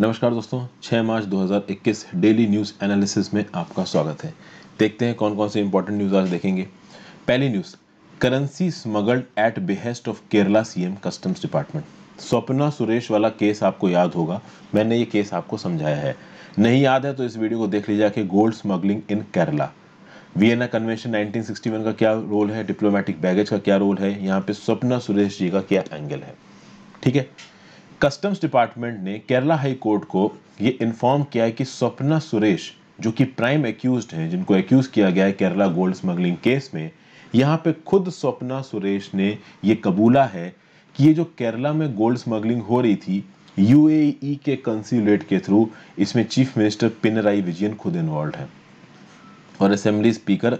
नमस्कार दोस्तों 6 मार्च 2021 daily news analysis में आपका स्वागत है देखते हैं कौन कौन से इंपॉर्टेंट न्यूज़ आज देखेंगे पहली news currency smuggled at behest of Kerala CM customs department Swapna Suresh वाला केस आपको याद होगा मैंने ये केस आपको समझाया है नहीं याद है तो इस वीडियो को देख लीजिए कि gold smuggling in Kerala Vienna convention 1961 का क्या रोल है डिप्लोमेटिक बैगेज का क्या रोल है यहाँ पे स्वप्ना सुरेश जी का क्या एंगल है ठीक है कस्टम्स डिपार्टमेंट ने केरला हाई कोर्ट को ये इन्फॉर्म किया है कि स्वप्ना सुरेश जो कि प्राइम एक्यूज हैं जिनको एक्यूज किया गया है केरला गोल्ड स्मगलिंग केस में यहाँ पे खुद स्वप्ना सुरेश ने ये कबूला है कि ये जो केरला में गोल्ड स्मगलिंग हो रही थी यू e के कंस्यूलेट के थ्रू इसमें चीफ मिनिस्टर पिनराई विजयन खुद इन्वॉल्व है और assembly speaker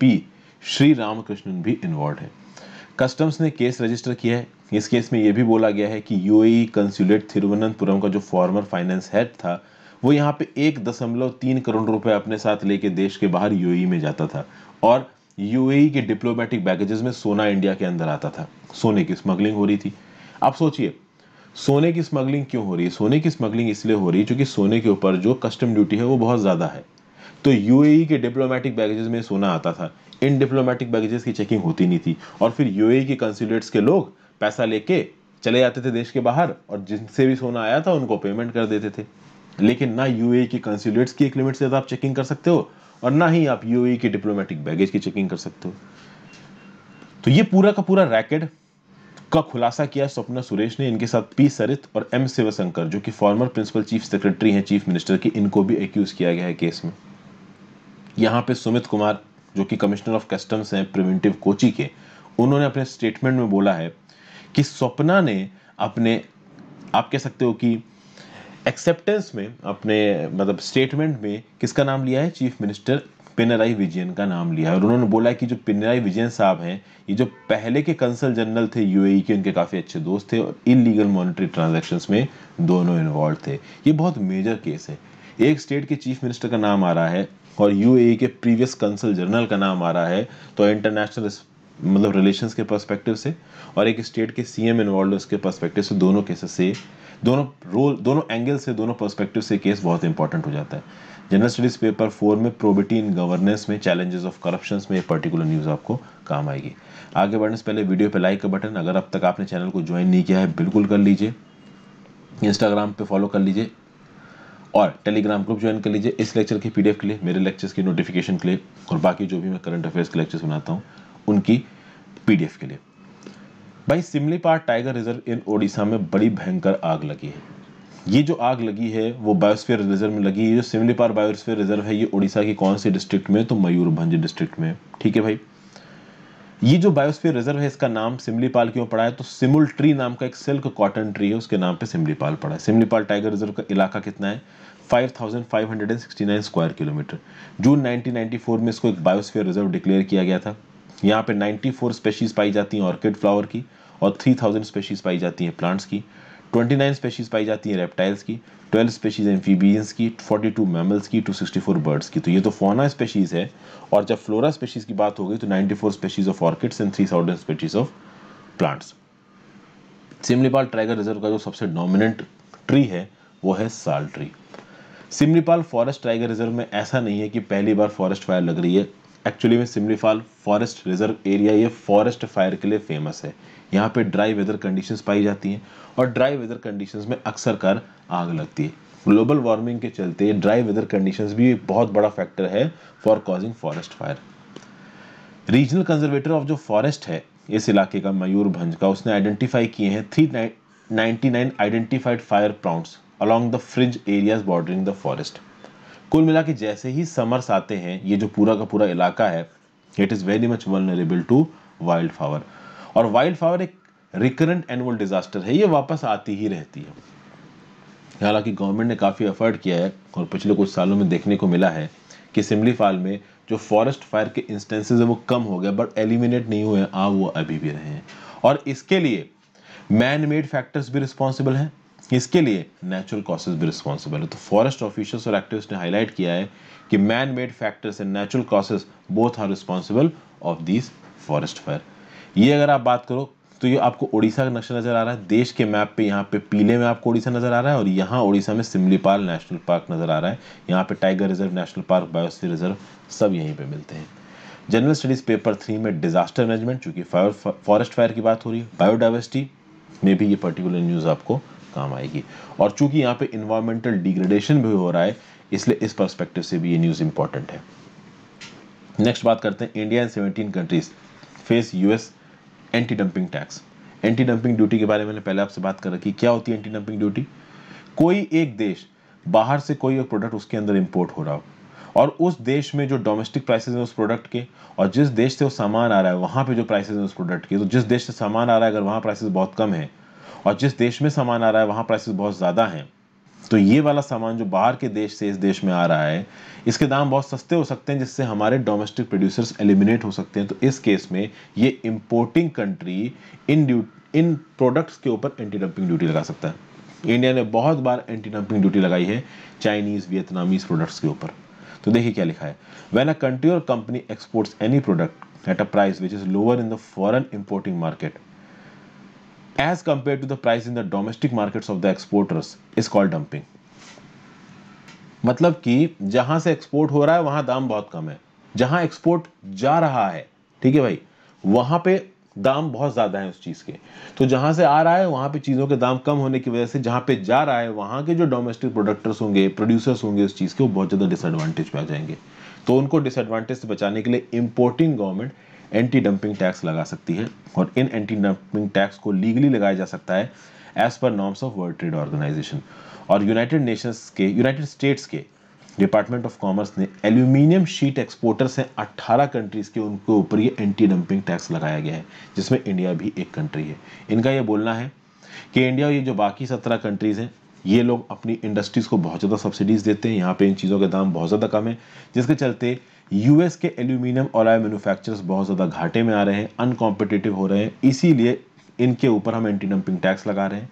P Shri Ramakrishnan भी इन्वॉल्व है कस्टम्स ने केस रजिस्टर किया है इस केस में यह भी बोला गया है कि यूएई कंसुलेट थिरुवनंतपुरम का जो फॉर्मर फाइनेंस हेड था वो यहाँ पे एक दशमलव तीन करोड़ रुपए अपने साथ लेके देश के बाहर यूएई e में जाता था और यूएई e के डिप्लोमेटिक बैगेजेस में सोना इंडिया के अंदर आता था सोने की स्मगलिंग हो रही थी आप सोचिए सोने की स्मगलिंग क्यों हो रही है सोने की स्मगलिंग इसलिए हो रही है क्योंकि सोने के ऊपर जो कस्टम ड्यूटी है वो बहुत ज़्यादा है तो यूएई e के डिप्लोमेटिक बैगेजेस में सोना आता था इन डिप्लोमेटिक बैगेजेस की चेकिंग होती नहीं थी और फिर यूएई e के कंसुलेट्स के लोग पैसा लेके चले जाते थे देश के बाहर और जिनसे भी सोना आया था उनको पेमेंट कर देते थे लेकिन ना यूएई e के कंसुलेट्स की एक लिमिट से आप चेकिंग कर सकते हो और ना ही आप यूएई e के डिप्लोमेटिक बैगेज की चेकिंग कर सकते हो तो ये पूरा का पूरा रैकेट का खुलासा किया स्वप्न सुरेश ने इनके साथ पी सरित और एम शिवशंकर जो कि फॉर्मर प्रिंसिपल चीफ सेक्रेटरी हैं चीफ मिनिस्टर की इनको भी एक्यूज किया गया है केस में यहाँ पे सुमित कुमार जो कि कमिश्नर ऑफ कस्टम्स हैं प्रिवेंटिव कोची के उन्होंने अपने स्टेटमेंट में बोला है कि स्वप्ना ने अपने आप कह सकते हो कि एक्सेप्टेंस में अपने मतलब स्टेटमेंट में किसका नाम लिया है चीफ मिनिस्टर पिनराई विजयन का नाम लिया है और उन्होंने बोला है कि जो पिनराई विजयन साहब हैं ये जो पहले के कंसल जनरल थे यूएई e के उनके काफ़ी अच्छे दोस्त थे और इलीगल मॉनिटरी ट्रांजेक्शन में दोनों इन्वॉल्व थे ये बहुत मेजर केस है एक स्टेट के चीफ मिनिस्टर का नाम आ रहा है और यू e के प्रीवियस कंसल जनरल का नाम आ रहा है तो इंटरनेशनल मतलब रिलेशंस के पर्सपेक्टिव से और एक स्टेट के सीएम इन्वॉल्व है उसके पर्सपेक्टिव से दोनों केसेस से दोनों रोल दोनों एंगल से दोनों पर्सपेक्टिव से केस बहुत इंपॉर्टेंट हो जाता है जनरल स्टडीज पेपर फोर में प्रोबिटी इन गवर्नेंस में चैलेंजेस ऑफ करप्शन में पर्टिकुलर न्यूज़ आपको काम आएगी आगे बढ़ने से पहले वीडियो पर लाइक का बटन अगर अब तक आपने चैनल को ज्वाइन नहीं किया है बिल्कुल कर लीजिए इंस्टाग्राम पर फॉलो कर लीजिए और टेलीग्राम ग्रुप ज्वाइन कर लीजिए इस लेक्चर के पीडीएफ के लिए मेरे लेक्चर्स की नोटिफिकेशन के लिए और बाकी जो भी मैं करंट अफेयर्स के लेक्चर्स बनाता हूँ उनकी पीडीएफ के लिए भाई Simlipal tiger reserve in Odisha में बड़ी भयंकर आग लगी है ये जो आग लगी है वो बायोस्फीयर रिजर्व में लगी है जो सिमलीपार बायोस्फीयर रिजर्व है ये ओडिशा की कौन सी डिस्ट्रिक्ट में तो मयूरभंज डिस्ट्रिक्ट में ठीक है भाई ये जो बायोस्फीयर रिजर्व है इसका नाम सिमलीपाल क्यों पड़ा है तो सिमुल ट्री नाम का एक सिल्क कॉटन ट्री है उसके नाम पे सिमलीपाल पड़ा है सिमलीपाल टाइगर रिजर्व का इलाका कितना है 5,569 स्क्वायर किलोमीटर जून 1994 में इसको एक बायोस्फीयर रिजर्व डिक्लेयर किया गया था यहाँ पे 94 स्पेशीज पाई जाती हैं ऑर्किड फ्लावर की और 3,000 स्पेशीज पाई जाती हैं प्लांट्स की 29 स्पेशीज़ पाई जाती हैं रेप्टाइल्स की 12 स्पेशीज़ एम्फीबियंस की 42 मैमल्स की 264 बर्ड्स की तो ये तो फोना स्पेशीज़ है और जब फ्लोरा स्पेशीज़ की बात हो गई तो 94 species of orchids and three thousand species of plants Simlipal tiger reserve का जो सबसे डोमिनेंट ट्री है वो है sal tree Simlipal forest tiger reserve में ऐसा नहीं है कि पहली बार फॉरेस्ट फायर लग रही है एक्चुअली में सिमरीफाल फॉरेस्ट रिजर्व एरिया ये फॉरेस्ट फायर के लिए फेमस है यहाँ पे ड्राई वेदर कंडीशंस पाई जाती हैं और ड्राई वेदर कंडीशंस में अक्सर कर आग लगती है ग्लोबल वार्मिंग के चलते ड्राई वेदर कंडीशंस भी बहुत बड़ा फैक्टर है for causing forest fire regional conservator of जो फॉरेस्ट है इस इलाके का मयूर भंज का उसने आइडेंटिफाई किए हैं three ninety nine identified fire grounds along the fringe areas bordering the forest कुल मिला के जैसे ही समर्स आते हैं ये जो पूरा का पूरा इलाका है it is very much vulnerable to wild fire और वाइल्ड फ्लावर एक रिकरेंट एनुअल डिजास्टर है ये वापस आती ही रहती है हालांकि गवर्नमेंट ने काफ़ी एफर्ट किया है और पिछले कुछ सालों में देखने को मिला है कि सिमली फाल में जो फॉरेस्ट फायर के इंस्टेंसेज है वो कम हो गए बट एलिमिनेट नहीं हुए हैं आ वो अभी भी रहे हैं और इसके लिए मैन मेड फैक्टर्स भी रिस्पॉन्सिबल हैं इसके लिए नेचुरल कॉसेज भी रिस्पॉन्सिबल है तो फॉरेस्ट ऑफिशर्स और एक्टिविस्ट ने हाईलाइट किया है कि man made factors and natural causes both are responsible of this forest fire ये अगर आप बात करो तो ये आपको उड़ीसा का नक्शा नज़र आ रहा है देश के मैप पे यहाँ पे पीले में आपको उड़ीसा नज़र आ रहा है और यहाँ उड़ीसा में सिमलीपाल नेशनल पार्क नज़र आ रहा है यहाँ पे tiger reserve national park biosphere reserve सब यहीं पे मिलते हैं जनरल स्टडीज़ पेपर थ्री में डिजास्टर मैनेजमेंट चूंकि फायर फॉरेस्ट फायर की बात हो रही है बायोडाइवर्सिटी में भी ये पर्टिकुलर न्यूज़ आपको काम आएगी और चूंकि यहाँ पे इन्वायरमेंटल डिग्रेडेशन भी हो रहा है इसलिए इस परस्पेक्टिव से भी ये न्यूज़ इंपॉर्टेंट है नेक्स्ट बात करते हैं India and seventeen countries face US anti dumping tax anti dumping duty के बारे में पहले आपसे बात कर रखी क्या होती है एंटी डंपिंग ड्यूटी कोई एक देश बाहर से कोई एक प्रोडक्ट उसके अंदर इम्पोर्ट हो रहा हो और उस देश में जो डोमेस्टिक प्राइसेस हैं उस प्रोडक्ट के और जिस देश से वो सामान आ रहा है वहाँ पे जो प्राइसेस हैं उस प्रोडक्ट के तो जिस देश से सामान आ रहा है अगर वहाँ प्राइसेस बहुत कम है और जिस देश में सामान आ रहा है वहाँ प्राइसेस बहुत ज़्यादा हैं तो ये वाला सामान जो बाहर के देश से इस देश में आ रहा है इसके दाम बहुत सस्ते हो सकते हैं जिससे हमारे डोमेस्टिक प्रोड्यूसर्स एलिमिनेट हो सकते हैं तो इस केस में ये इम्पोर्टिंग कंट्री इन ड्यू इन प्रोडक्ट्स के ऊपर एंटी डंपिंग ड्यूटी लगा सकता है इंडिया ने बहुत बार एंटी डंपिंग ड्यूटी लगाई है चाइनीज़ वियतनामीज प्रोडक्ट्स के ऊपर तो देखिए क्या लिखा है वैन अ कंट्री और company exports any product at a price which is lower in the foreign importing market as compared to the price in the domestic markets of the exporters is called dumping. मतलब कि जहां से export हो रहा है वहां दाम बहुत कम है जहां एक्सपोर्ट जा रहा है ठीक है भाई वहां पे दाम बहुत ज़्यादा है उस चीज़ के तो जहां से आ रहा है वहां पे चीज़ों के दाम कम होने की वजह से जहां पे जा रहा है वहां के जो डोमेस्टिक प्रोडक्टर्स होंगे प्रोड्यूसर्स होंगे उस चीज़ के वो बहुत ज़्यादा डिसएडवांटेज पे आ जाएंगे तो उनको डिसएडवांटेज से बचाने के लिए importing government anti dumping tax लगा सकती है और इन एंटी डंपिंग टैक्स को लीगली लगाया जा सकता है as per norms of World Trade Organization और यूनाइटेड नेशंस के यूनाइटेड स्टेट्स के डिपार्टमेंट ऑफ कॉमर्स ने एल्यूमिनियम शीट एक्सपोर्टर से अट्ठारह कंट्रीज़ के उनके ऊपर ये एंटी डंपिंग टैक्स लगाया गया है जिसमें इंडिया भी एक कंट्री है इनका यह बोलना है कि इंडिया और ये जो बाकी सत्रह कंट्रीज़ हैं ये लोग अपनी इंडस्ट्रीज़ को बहुत ज़्यादा सब्सिडीज़ देते हैं यहाँ पे इन चीज़ों के दाम बहुत ज़्यादा कम है जिसके चलते यूएस के एल्यूमिनियम आय मैन्युफैक्चरर्स बहुत ज़्यादा घाटे में आ रहे हैं अनकॉम्पिटेटिव हो रहे हैं इसीलिए इनके ऊपर हम एंटी डंपिंग टैक्स लगा रहे हैं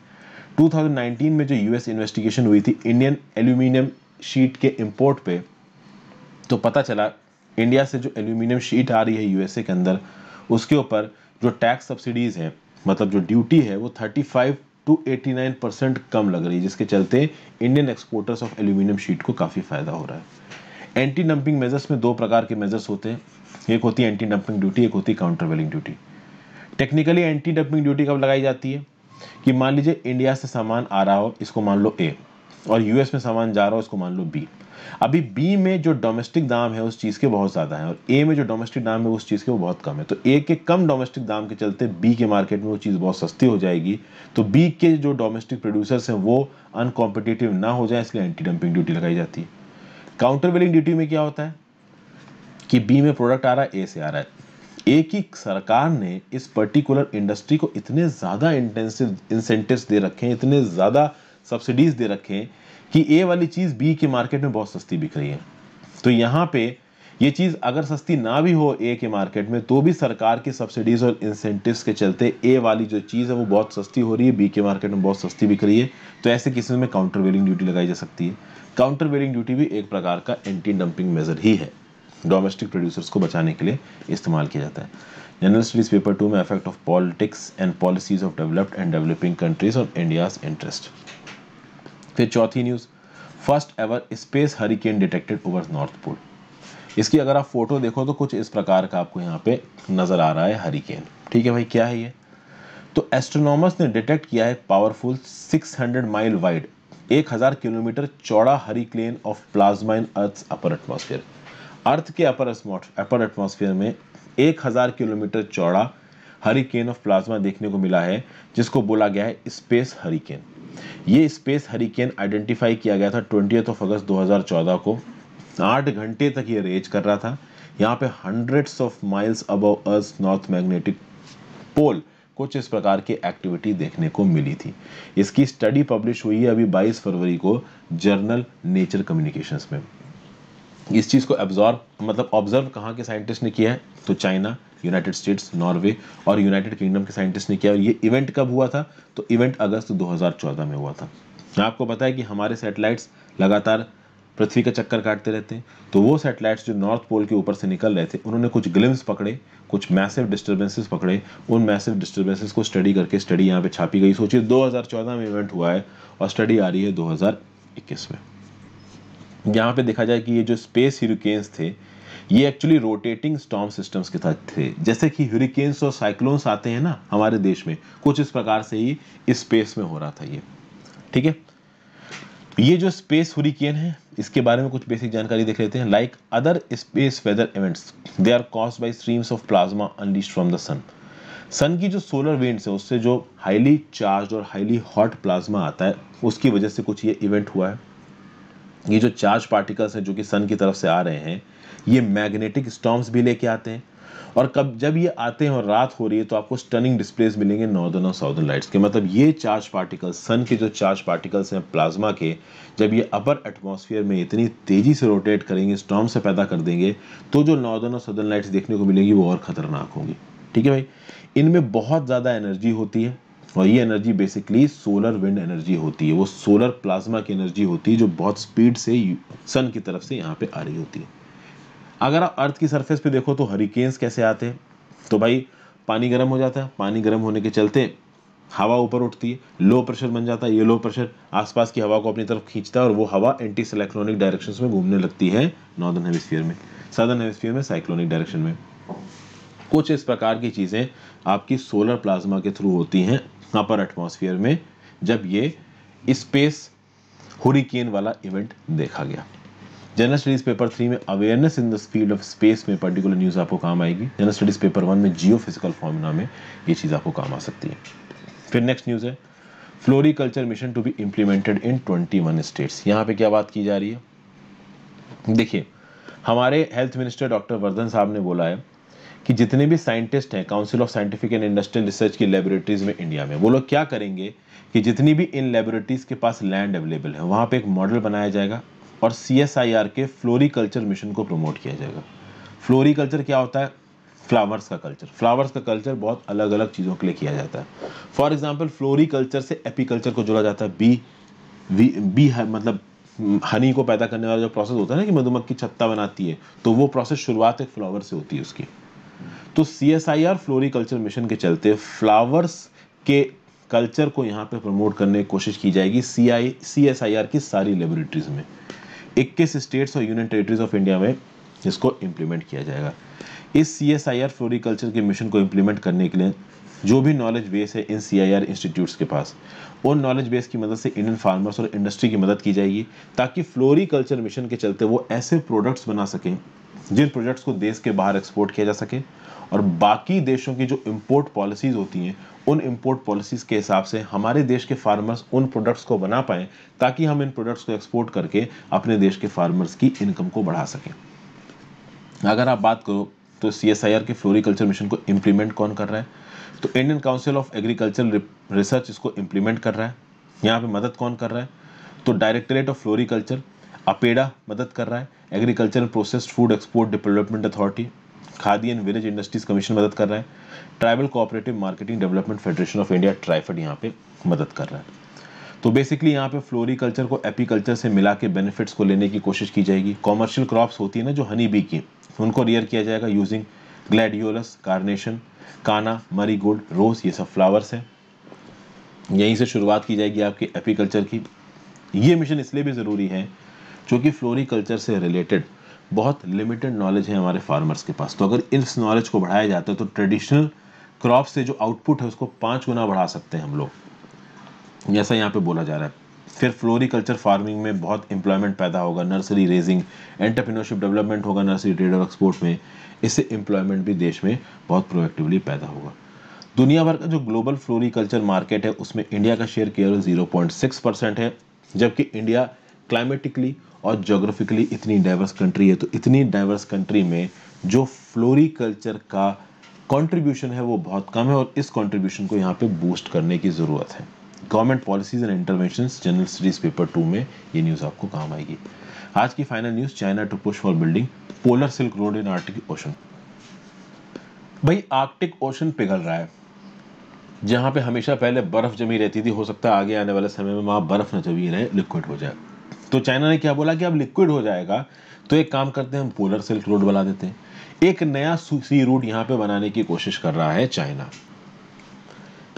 2019 में जो यूएस इन्वेस्टिगेशन हुई थी इंडियन एल्यूमिनियम शीट के इम्पोर्ट पे तो पता चला इंडिया से जो एल्यूमिनियम शीट आ रही है यूएसए के अंदर उसके ऊपर जो टैक्स सब्सिडीज़ हैं मतलब जो ड्यूटी है वो 35 टू 89 परसेंट कम लग रही है जिसके चलते Indian exporters of aluminium sheet को काफ़ी फ़ायदा हो रहा है एंटी डंपिंग मेजर्स में दो प्रकार के मेजर्स होते हैं एक होती है एंटी डंपिंग ड्यूटी एक होती है countervailing duty technically anti dumping duty कब लगाई जाती है कि मान लीजिए इंडिया से सामान आ रहा हो इसको मान लो ए और यूएस में सामान जा रहा हो इसको मान लो बी अभी बी में जो डोमेस्टिक दाम है उस चीज़ के बहुत ज़्यादा है और ए में जो डोमेस्टिक दाम है उस चीज़ के वो बहुत कम है तो ए के कम डोमेस्टिक दाम के चलते बी के मार्केट में वो चीज़ बहुत सस्ती हो जाएगी तो बी के जो डोमेस्टिक प्रोड्यूसर्स हैं वो अनकॉम्पिटेटिव ना हो जाए इसलिए एंटी डंपिंग ड्यूटी लगाई जाती है काउंटर वेलिंग ड्यूटी में क्या होता है कि बी में प्रोडक्ट आ रहा है ए से आ रहा है ए की सरकार ने इस पर्टिकुलर इंडस्ट्री को इतने ज़्यादा इंटेंसिव इंसेंटिव्स दे रखे हैं इतने ज़्यादा सब्सिडीज़ दे रखे हैं कि ए वाली चीज़ बी के मार्केट में बहुत सस्ती बिक रही है तो यहाँ पे ये चीज़ अगर सस्ती ना भी हो ए के मार्केट में तो भी सरकार की सब्सिडीज़ और इंसेंटिव्स के चलते ए वाली जो चीज़ है वो बहुत सस्ती हो रही है बी के मार्केट में बहुत सस्ती बिक रही है तो ऐसे किसी में काउंटर वेलिंग ड्यूटी लगाई जा सकती है काउंटर वेलिंग ड्यूटी भी एक प्रकार का एंटी डंपिंग मेजर ही है डोमेस्टिक प्रोड्यूसर्स को बचाने के लिए इस्तेमाल किया जाता है जनरल स्टडीज पेपर टू में effect of politics and policies of developed and developing countries on India interest फिर चौथी news first ever space hurricane detected over north pole इसकी अगर आप फोटो देखो तो कुछ इस प्रकार का आपको यहाँ पे नज़र आ रहा है हरिकेन ठीक है भाई क्या है ये तो एस्ट्रोनॉमर्स ने डिटेक्ट किया है पावरफुल 600 माइल वाइड एक हज़ार किलोमीटर चौड़ा hurricane of plasma in earth upper atmosphere earth के अपर अपर एटमोसफियर में एक हज़ार किलोमीटर चौड़ा क्लेन ऑफ प्लाज्मा देखने को मिला है जिसको बोला गया है स्पेस हरिकेन ये स्पेस हरिकेन आइडेंटिफाई किया गया था ट्वेंटी ऑफ अगस्त दो को आठ घंटे तक ये रेज कर रहा था यहाँ पे hundreds of miles above earth north magnetic pole कुछ इस प्रकार की एक्टिविटी देखने को मिली थी इसकी स्टडी पब्लिश हुई है अभी 22 फरवरी को जर्नल नेचर कम्युनिकेशंस में इस चीज़ को एब्जॉर्व मतलब ऑब्जर्व कहाँ के साइंटिस्ट ने किया है तो चाइना यूनाइटेड स्टेट्स नॉर्वे और यूनाइटेड किंगडम के साइंटिस्ट ने किया और ये इवेंट कब हुआ था तो इवेंट अगस्त 2014 में हुआ था आपको पता है कि हमारे सैटेलाइट्स लगातार पृथ्वी का चक्कर काटते रहते हैं तो वो सैटेलाइट्स जो नॉर्थ पोल के ऊपर से निकल रहे थे उन्होंने कुछ ग्लिम्स पकड़े कुछ मैसिव डिस्टरबेंसेस पकड़े उन मैसिव डिस्टरबेंसेस को स्टडी करके स्टडी यहाँ पे छापी गई सोचिए 2014 में इवेंट हुआ है और स्टडी आ रही है 2021 में यहाँ पे देखा जाए कि ये जो स्पेस ह्यूरिकेन्स थे ये एक्चुअली रोटेटिंग स्टॉम सिस्टम्स के साथ थे जैसे कि ह्यूरिकेन्स और साइक्लोन्स आते हैं ना हमारे देश में कुछ इस प्रकार से ही स्पेस में हो रहा था ये ठीक है ये जो स्पेस हुरिकेन है इसके बारे में कुछ बेसिक जानकारी देख लेते हैं like other space weather events they are cause by streams of plasma unleashed from the sun sun की जो सोलर वेंट्स है उससे जो हाईली चार्ज और हाईली हॉट प्लाज्मा आता है उसकी वजह से कुछ ये इवेंट हुआ है ये जो चार्ज पार्टिकल्स हैं जो कि सन की तरफ से आ रहे हैं ये मैग्नेटिक स्टॉम्स भी लेके आते हैं और कब जब ये आते हैं और रात हो रही है तो आपको स्टनिंग डिस्प्लेस मिलेंगे नॉर्दर्न और साउदर्न लाइट्स के मतलब ये चार्ज पार्टिकल्स सन के जो चार्ज पार्टिकल्स हैं प्लाज्मा के जब ये अपर एटमॉस्फेयर में इतनी तेज़ी से रोटेट करेंगे स्टॉम से पैदा कर देंगे तो जो नॉर्दर्न और साउदर्न लाइट्स देखने को मिलेंगी वो और ख़तरनाक होंगी ठीक है भाई इनमें बहुत ज़्यादा एनर्जी होती है और ये energy basically solar wind energy होती है वो सोलर प्लाज्मा की एनर्जी होती है जो बहुत स्पीड से सन की तरफ से यहाँ पे आ रही होती है अगर आप अर्थ की सरफेस पे देखो तो हरिकेन्स कैसे आते हैं तो भाई पानी गर्म हो जाता है पानी गर्म होने के चलते हवा ऊपर उठती है लो प्रेशर बन जाता है ये लो प्रेशर आसपास की हवा को अपनी तरफ खींचता है और वो हवा एंटी साइक्लोनिक डायरेक्शन में घूमने लगती है नॉर्दर्न हेमिसफियर में सदर्न हेमिसफियर में साइक्लोनिक डायरेक्शन में कुछ इस प्रकार की चीज़ें आपकी सोलर प्लाज्मा के थ्रू होती हैं अपर एटमोसफियर में जब ये स्पेस हुरिकेन वाला इवेंट देखा गया जनरल स्टडीज पेपर थ्री में awareness in the field of space में पर्टिकुलर न्यूज़ आपको काम आएगी जनरल स्टडीज पेपर वन में जियो फिजिकल फॉर्मूला में ये चीज़ आपको काम आ सकती है फिर नेक्स्ट न्यूज़ है floriculture mission to be implemented in twenty one states यहाँ पे क्या बात की जा रही है देखिए हमारे हेल्थ मिनिस्टर डॉक्टर वर्धन साहब ने बोला है कि जितने भी साइंटिस्ट हैं Council of Scientific and Industrial Research की लेबोरेटरीज में इंडिया में वो लोग क्या करेंगे कि जितनी भी इन लेबोरेटरीज के पास लैंड अवेलेबल है वहाँ पे एक मॉडल बनाया जाएगा और सी के फ्लोरिकल्चर मिशन को प्रमोट किया जाएगा फ्लोरिकल्चर क्या होता है फ्लावर्स का कल्चर फ्लावर्स का कल्चर बहुत अलग अलग चीज़ों के लिए किया जाता है फॉर एग्जाम्पल फ्लोरिकल्चर से एपीकल्चर को जोड़ा जाता है बी बी, बी मतलब हनी को पैदा करने वाला जो प्रोसेस होता है ना कि मधुमक्खी छत्ता बनाती है तो वो प्रोसेस शुरुआत एक फ्लावर से होती है उसकी तो C S I R floriculture mission के चलते फ्लावर्स के कल्चर को यहाँ पे प्रमोट करने की कोशिश की जाएगी सी आई सी एस आई आर की सारी लेबोरेटरीज में इक्कीस स्टेट्स और यूनियन टेरेटरीज ऑफ इंडिया में इसको इम्प्लीमेंट किया जाएगा इस C S I R floriculture के मिशन को इम्प्लीमेंट करने के लिए जो भी नॉलेज बेस है इन सी आई आर इंस्टीट्यूट्स के पास उन नॉलेज बेस की मदद से इंडियन फार्मर्स और इंडस्ट्री की मदद की जाएगी ताकि फ्लोरिकल्चर मिशन के चलते वो ऐसे प्रोडक्ट्स बना सकें जिन प्रोडक्ट्स को देश के बाहर एक्सपोर्ट किया जा सके और बाकी देशों की जो इम्पोर्ट पॉलिसीज़ होती हैं उन इंपोर्ट पॉलिसीज के हिसाब से हमारे देश के फार्मर्स उन प्रोडक्ट्स को बना पाएँ ताकि हम इन प्रोडक्ट्स को एक्सपोर्ट करके अपने देश के फार्मर्स की इनकम को बढ़ा सकें अगर आप बात करो तो सी एस आई आर के फ्लोरिकल्चर मिशन को इम्प्लीमेंट कौन कर रहा है तो Indian Council of Agriculture Research इसको इम्प्लीमेंट कर रहा है यहाँ पे मदद कौन कर रहा है तो डायरेक्टरेट ऑफ फ्लोरिकल्चर अपेडा मदद कर रहा है agriculture processed food export development authority Khadi and village industries commission मदद कर रहे हैं tribal cooperative marketing development federation of India TRIFED यहाँ पे मदद कर रहा है तो बेसिकली यहाँ पे फ्लोरी कल्चर को एपी से मिला के बेनिफिट्स को लेने की कोशिश की जाएगी कॉमर्शियल क्रॉप्स होती है ना जो हनी बी की उनको रियर किया जाएगा यूजिंग ग्लैडियोलस कार्नेशन काना मरी गोल्ड रोज ये सब फ्लावर्स हैं यहीं से शुरुआत की जाएगी आपके एपी की ये मिशन इसलिए भी ज़रूरी है क्योंकि फ्लोरी कल्चर से रिलेटेड बहुत लिमिटेड नॉलेज है हमारे फार्मर्स के पास तो अगर इस नॉलेज को बढ़ाया जाता है तो ट्रेडिशनल क्रॉप से जो आउटपुट है उसको पाँच गुना बढ़ा सकते हैं हम लोग जैसा यहाँ पे बोला जा रहा है फिर फ्लोरिकल्चर फार्मिंग में बहुत एम्प्लॉयमेंट पैदा होगा नर्सरी रेजिंग एंटरप्रीनोरशिप डेवलपमेंट होगा नर्सरी ट्रेड और एक्सपोर्ट में इससे एम्प्लॉयमेंट भी देश में बहुत प्रोएक्टिवली पैदा होगा दुनिया भर का जो ग्लोबल फ्लोरिकल्चर मार्केट है उसमें इंडिया का शेयर केवल जीरो परसेंट है जबकि इंडिया क्लाइमेटिकली और जोग्राफिकली इतनी डाइवर्स कंट्री है तो इतनी डाइवर्स कंट्री में जो फ्लोरिकल्चर का कंट्रीब्यूशन है वो बहुत कम है और इस कंट्रीब्यूशन को यहाँ पे बूस्ट करने की ज़रूरत है government policies and intervention general studies paper two में ये न्यूज़ आपको काम आएगी आज की final news China to push for building polar silk road in Arctic ocean भाई आर्कटिक ओशन पिघल रहा है जहाँ पे हमेशा पहले बर्फ़ जमी रहती थी हो सकता है आगे आने वाले समय में वहाँ बर्फ़ न जमी रहे लिक्विड हो जाए तो चाइना ने क्या बोला कि अब लिक्विड हो जाएगा तो एक काम करते हैं हम पोलर सिल्क रोड बना देते हैं एक नया सी रूट यहां पे बनाने की कोशिश कर रहा है चाइना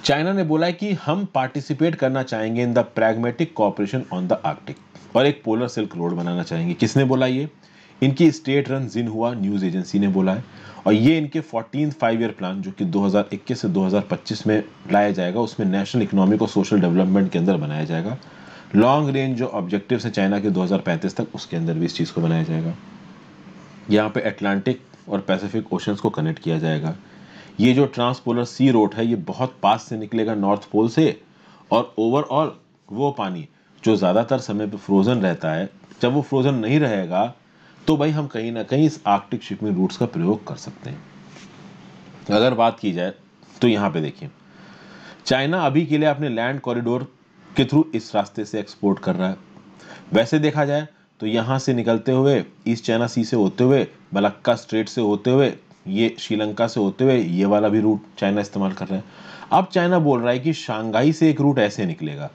चाइना ने बोला कि हम पार्टिसिपेट करना चाहेंगे in the pragmatic cooperation on the Arctic और एक पोलर सिल्क रोड बनाना चाहेंगे किसने बोला ये इनकी स्टेट रन जिन हुआ न्यूज़ एजेंसी ने बोला है और ये इनके फोर्टीन फाइव ईयर प्लान जो कि 2021 से 2025 में लाया जाएगा उसमें नेशनल इकोनॉमिक और सोशल डेवलपमेंट के अंदर बनाया जाएगा लॉन्ग रेंज जो ऑब्जेक्टिव है चाइना के 2035 तक उसके अंदर भी इस चीज़ को बनाया जाएगा यहाँ पे अटलांटिक और पैसिफिक ओशंस को कनेक्ट किया जाएगा ये जो ट्रांसपोलर सी रोड है ये बहुत पास से निकलेगा नॉर्थ पोल से और ओवरऑल वो पानी जो ज़्यादातर समय पर फ्रोज़न रहता है जब वो फ्रोज़न नहीं रहेगा तो भाई हम कहीं ना कहीं इस आर्कटिक शिपिंग रूट्स का प्रयोग कर सकते हैं अगर बात की जाए तो यहाँ पे देखिए चाइना अभी के लिए अपने लैंड कॉरिडोर के थ्रू इस रास्ते से एक्सपोर्ट कर रहा है वैसे देखा जाए तो यहाँ से निकलते हुए ईस्ट चाइना सी से होते हुए बलक्का स्ट्रेट से होते हुए ये श्रीलंका से होते हुए ये वाला भी रूट चाइना इस्तेमाल कर रहा है अब चाइना बोल रहा है कि शांघाई से एक रूट ऐसे निकलेगा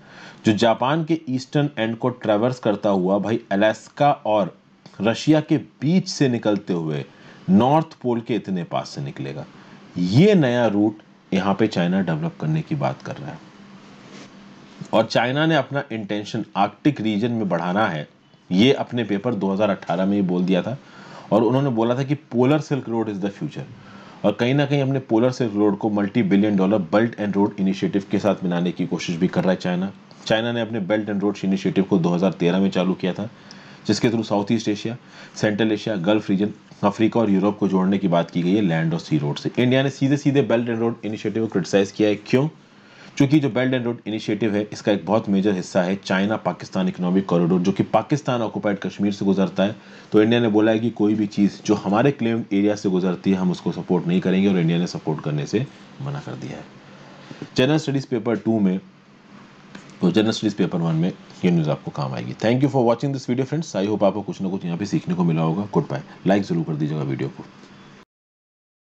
जो जापान के ईस्टर्न एंड को ट्रेवर्स करता हुआ भाई अलास्का और रशिया के बीच से निकलते हुए नॉर्थ पोल के इतने पास से निकलेगा ये नया रूट यहाँ पे चाइना डेवलप करने की बात कर रहा है और चाइना ने अपना इंटेंशन आर्कटिक रीजन में बढ़ाना है ये अपने पेपर 2018 में ही बोल दिया था और उन्होंने बोला था कि polar silk road is the future और कहीं ना कहीं अपने पोलर सिल्क रोड को multi billion dollar belt and road initiative के साथ मिलाने की कोशिश भी कर रहा है चाइना चाइना ने अपने बेल्ट एंड रोड इनिशिएटिव को 2013 में चालू किया था जिसके through South East Asia Central Asia Gulf region Africa और यूरोप को जोड़ने की बात की गई है लैंड और सी रोड से इंडिया ने सीधे सीधे बेल्ट एंड रोड इनिशिएटिव को क्रिटिसाइज किया है क्यों चूंकि जो बेल्ट एंड रोड इनिशिएटिव है इसका एक बहुत मेजर हिस्सा है चाइना पाकिस्तान इकोनॉमिक कॉरिडोर जो कि पाकिस्तान ऑक्यूपाइड कश्मीर से गुजरता है तो इंडिया ने बोला है कि कोई भी चीज़ जो हमारे क्लेम एरिया से गुजरती है हम उसको सपोर्ट नहीं करेंगे और इंडिया ने सपोर्ट करने से मना कर दिया है जनरल स्टडीज़ पेपर टू में तो जनरल स्टडीज़ पेपर वन में ये न्यूज़ आपको काम आएगी thank you for watching this video friends I hope आपको कुछ ना कुछ यहाँ पे सीखने को मिला होगा गुड बाय लाइक ज़रूर कर दीजिएगा वीडियो को